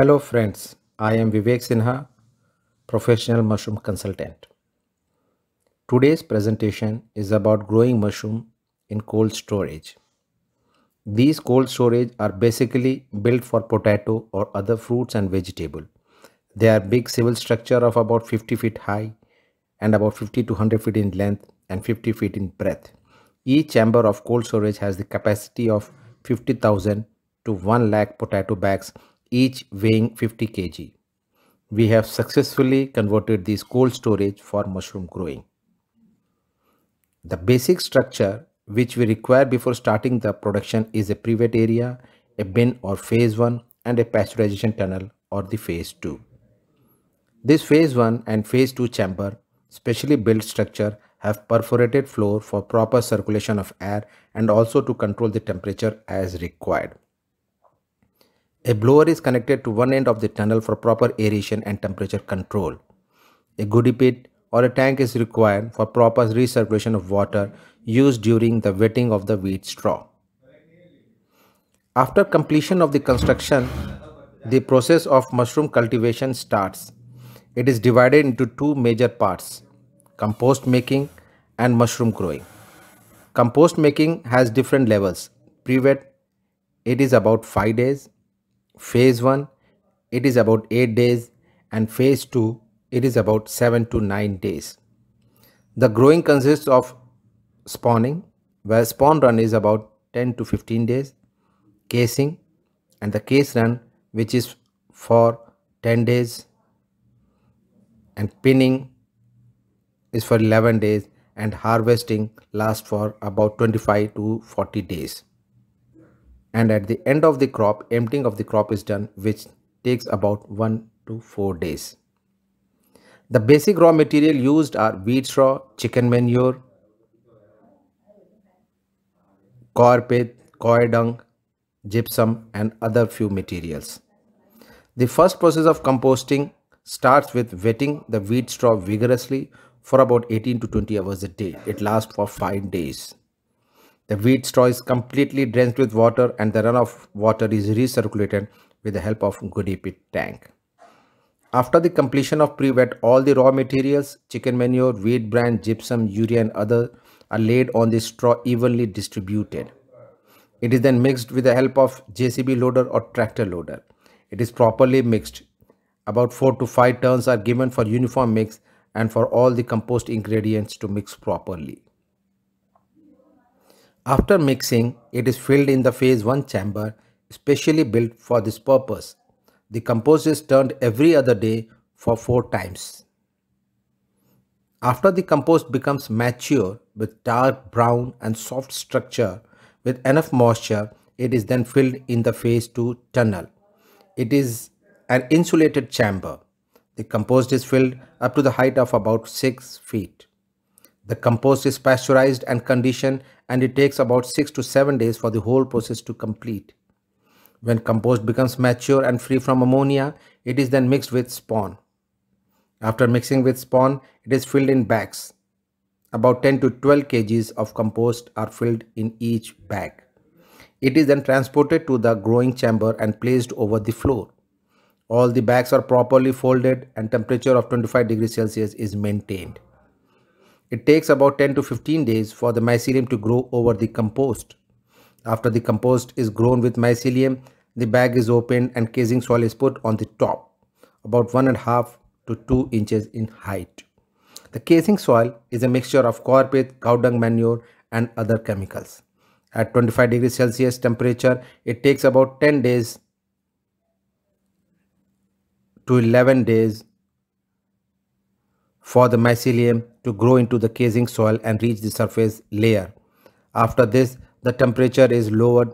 Hello friends, I am Vivek Sinha, professional mushroom consultant. Today's presentation is about growing mushroom in cold storage. These cold storage are basically built for potato or other fruits and vegetable. They are big civil structure of about 50 feet high and about 50 to 100 feet in length and 50 feet in breadth. Each chamber of cold storage has the capacity of 50,000 to 1 lakh potato bags each weighing 50 kg. We have successfully converted this cold storage for mushroom growing. The basic structure which we require before starting the production is a private area, a bin or phase 1 and a pasteurization tunnel or the phase 2. This phase 1 and phase 2 chamber, specially built structure have perforated floor for proper circulation of air and also to control the temperature as required. A blower is connected to one end of the tunnel for proper aeration and temperature control. A goody pit or a tank is required for proper recirculation of water used during the wetting of the wheat straw. After completion of the construction, the process of mushroom cultivation starts. It is divided into two major parts, compost making and mushroom growing. Compost making has different levels. Pre-wet, it is about 5 days phase 1 it is about 8 days and phase 2 it is about 7 to 9 days. The growing consists of spawning where spawn run is about 10 to 15 days, casing and the case run which is for 10 days and pinning is for 11 days and harvesting lasts for about 25 to 40 days and at the end of the crop emptying of the crop is done which takes about 1 to 4 days. The basic raw material used are wheat straw, chicken manure, coir pith, dung, gypsum and other few materials. The first process of composting starts with wetting the wheat straw vigorously for about 18 to 20 hours a day. It lasts for 5 days. The wheat straw is completely drenched with water and the runoff water is recirculated with the help of goody pit tank. After the completion of pre-wet, all the raw materials, chicken manure, wheat bran, gypsum, urea and other are laid on the straw evenly distributed. It is then mixed with the help of JCB loader or tractor loader. It is properly mixed. About 4 to 5 turns are given for uniform mix and for all the compost ingredients to mix properly. After mixing, it is filled in the phase 1 chamber specially built for this purpose. The compost is turned every other day for 4 times. After the compost becomes mature with dark brown and soft structure with enough moisture, it is then filled in the phase 2 tunnel. It is an insulated chamber. The compost is filled up to the height of about 6 feet. The compost is pasteurized and conditioned and it takes about 6 to 7 days for the whole process to complete. When compost becomes mature and free from ammonia, it is then mixed with spawn. After mixing with spawn, it is filled in bags. About 10 to 12 kgs of compost are filled in each bag. It is then transported to the growing chamber and placed over the floor. All the bags are properly folded and temperature of 25 degrees Celsius is maintained. It takes about 10 to 15 days for the mycelium to grow over the compost. After the compost is grown with mycelium, the bag is opened and casing soil is put on the top, about 1.5 to 2 inches in height. The casing soil is a mixture of corpet, cow dung manure and other chemicals. At 25 degrees Celsius temperature, it takes about 10 days to 11 days for the mycelium to grow into the casing soil and reach the surface layer. After this, the temperature is lowered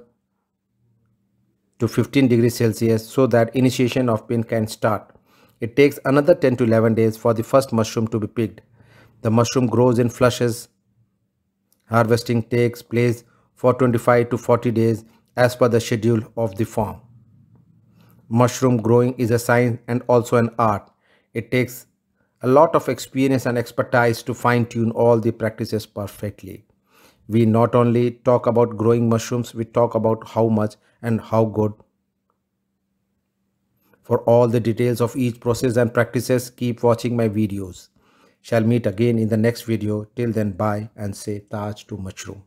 to 15 degrees Celsius so that initiation of pin can start. It takes another 10 to 11 days for the first mushroom to be picked. The mushroom grows in flushes. Harvesting takes place for 25 to 40 days as per the schedule of the farm. Mushroom growing is a science and also an art. It takes a lot of experience and expertise to fine tune all the practices perfectly. We not only talk about growing mushrooms, we talk about how much and how good. For all the details of each process and practices, keep watching my videos. Shall meet again in the next video. Till then, bye and say Taj to Mushroom.